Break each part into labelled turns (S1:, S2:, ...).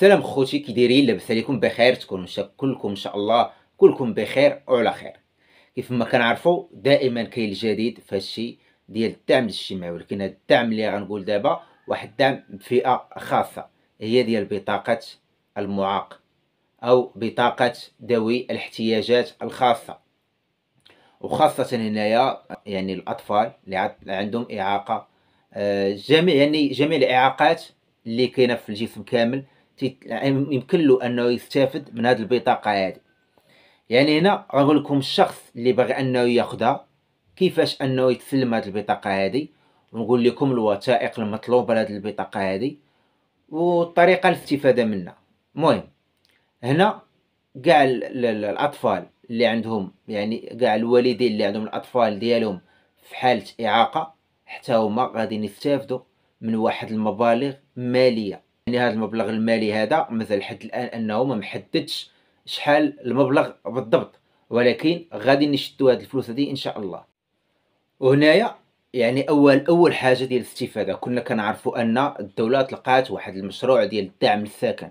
S1: سلام خوتي كي دايرين لاباس عليكم بخير تكونوا كلكم ان شاء الله كلكم بخير وعلى خير كيف ما كنعرفوا دائما كاين الجديد في هادشي ديال الدعم الاجتماعي ولكن هاد الدعم اللي غنقول دابا واحد الدعم بفئه خاصه هي ديال بطاقه المعاق او بطاقه ذوي الاحتياجات الخاصه وخاصه هنايا يعني الاطفال اللي عندهم اعاقه آه، جميع يعني جميع الاعاقات اللي كاينه في الجسم كامل يعني يمكن له انه يستافد من هذه البطاقه هذه يعني هنا غنقول لكم الشخص اللي باغي انه ياخذها كيفاش انه يتسلم هذه البطاقه هذه ونقول لكم الوثائق المطلوبه لهذه البطاقه هذه والطريقه الاستفاده منها المهم هنا كاع الاطفال اللي عندهم يعني كاع الوالدين اللي عندهم الاطفال ديالهم في حاله اعاقه حتى هما غادي يستافدوا من واحد المبالغ ماليه يعني هذا المبلغ المالي هذا مثل حد الان انه ما محددش شحال المبلغ بالضبط ولكن غادي نشدوا هاد الفلوس هذه ان شاء الله وهنايا يعني اول اول حاجه ديال الاستفاده كنا كنعرفوا ان الدوله تلقات واحد المشروع ديال الدعم للسكن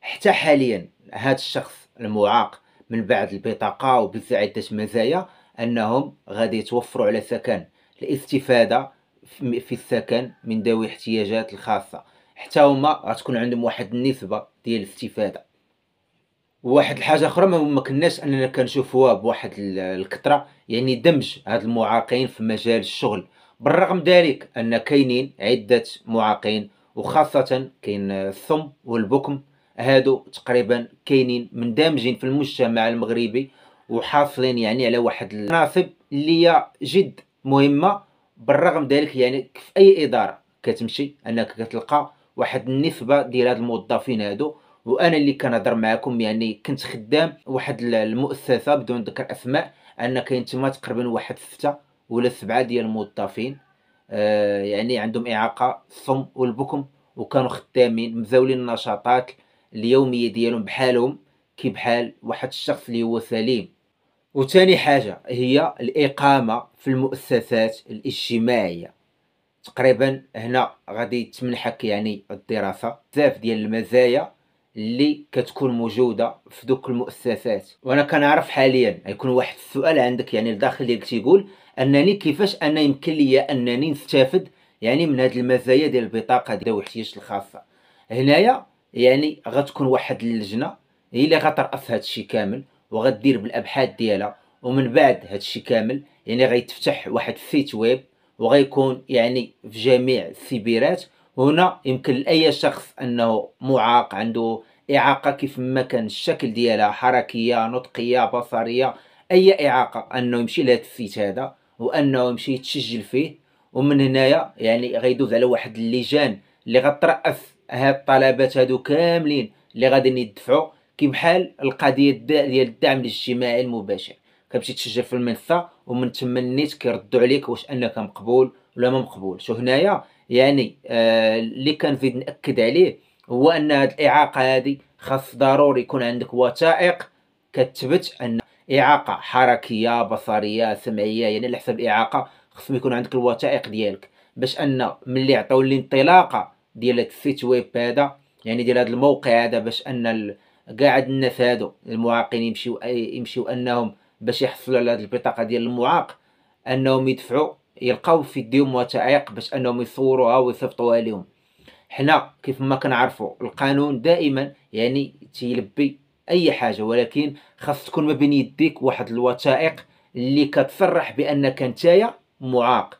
S1: حتى حاليا هذا الشخص المعاق من بعد البطاقه وبزاف عده مزايا انهم غادي يتوفروا على سكن الاستفاده في السكن من ذوي الاحتياجات الخاصه حتى هما غتكون عندهم واحد النسبه ديال الاستفاده وواحد الحاجه اخرى ما كناش اننا كنشوفوها بواحد الكثره يعني دمج هاد المعاقين في مجال الشغل بالرغم ذلك ان كاينين عده معاقين وخاصه كاين الثم والبكم هادو تقريبا كاينين مندمجين في المجتمع المغربي وحاصلين يعني على واحد المناصب اللي هي جد مهمه بالرغم ذلك يعني في اي اداره كتمشي انك كتلقى واحد النسبه ديال هاد الموظفين هادو وانا اللي كنهضر معكم يعني كنت خدام واحد المؤسسه بدون ذكر اسماء ان كاين تما تقريبا واحد سته ولا سبعه ديال الموظفين آه يعني عندهم اعاقه الصم والبكم وكانوا خدامين مزاولين النشاطات اليوميه ديالهم بحالهم كي بحال واحد الشخص اللي هو سليم وثاني حاجه هي الاقامه في المؤسسات الاجتماعيه تقريبا هنا غادي تمنحك يعني الدراسه بزاف ديال المزايا اللي كتكون موجوده في دوك المؤسسات وانا كنعرف حاليا غيكون واحد السؤال عندك يعني الداخل ديالك تيقول انني كيفاش انا يمكن لي انني نستافد يعني من هاد المزايا ديال البطاقه ديال الاحتياج الخاصه هنايا يعني غتكون واحد اللجنه هي اللي غترأس هادشي كامل وغدير بالابحاث ديالها ومن بعد هادشي كامل يعني غيتفتح واحد السيت ويب وغيكون يعني في جميع السبيرات هنا يمكن لاي شخص انه معاق عنده اعاقه كيف ما كان الشكل ديالها حركيه نطقيه بصريه اي اعاقه انه يمشي لهذا السيت هذا وانه يمشي يتسجل فيه ومن هنايا يعني غيدوز على واحد اللجان اللي غتراس هاد الطلبات هادو كاملين اللي غاديين يدفعوا كي بحال القضيه ديال الدعم الاجتماعي المباشر كتمشي تسجل في المنصه ومن تما النيت كيردوا عليك واش انك مقبول ولا ما مقبول شو هنايا يعني آه اللي كنزيد ناكد عليه هو ان هاد الاعاقه هذه خاص ضروري يكون عندك وثائق كتبت ان اعاقه حركيه بصريه سمعيه يعني على حسب الاعاقه خصم يكون عندك الوثائق ديالك باش ان ملي عطاو لي انطلاقه ديال السيت ويب هذا يعني ديال هذا الموقع هذا باش ان قاعد الناس هادو المعاقين يمشيو يمشيو انهم باش يحصلوا على هذه البطاقه ديال المعاق انهم يدفعوا يلقاو في يديهم وثائق باش انهم يصوروها ويصيفطوها لهم حنا كيف ما كنعرفوا القانون دائما يعني تيلبي اي حاجه ولكن خاص تكون ما بين يديك واحد الوثائق اللي كتصرح بانك نتايا معاق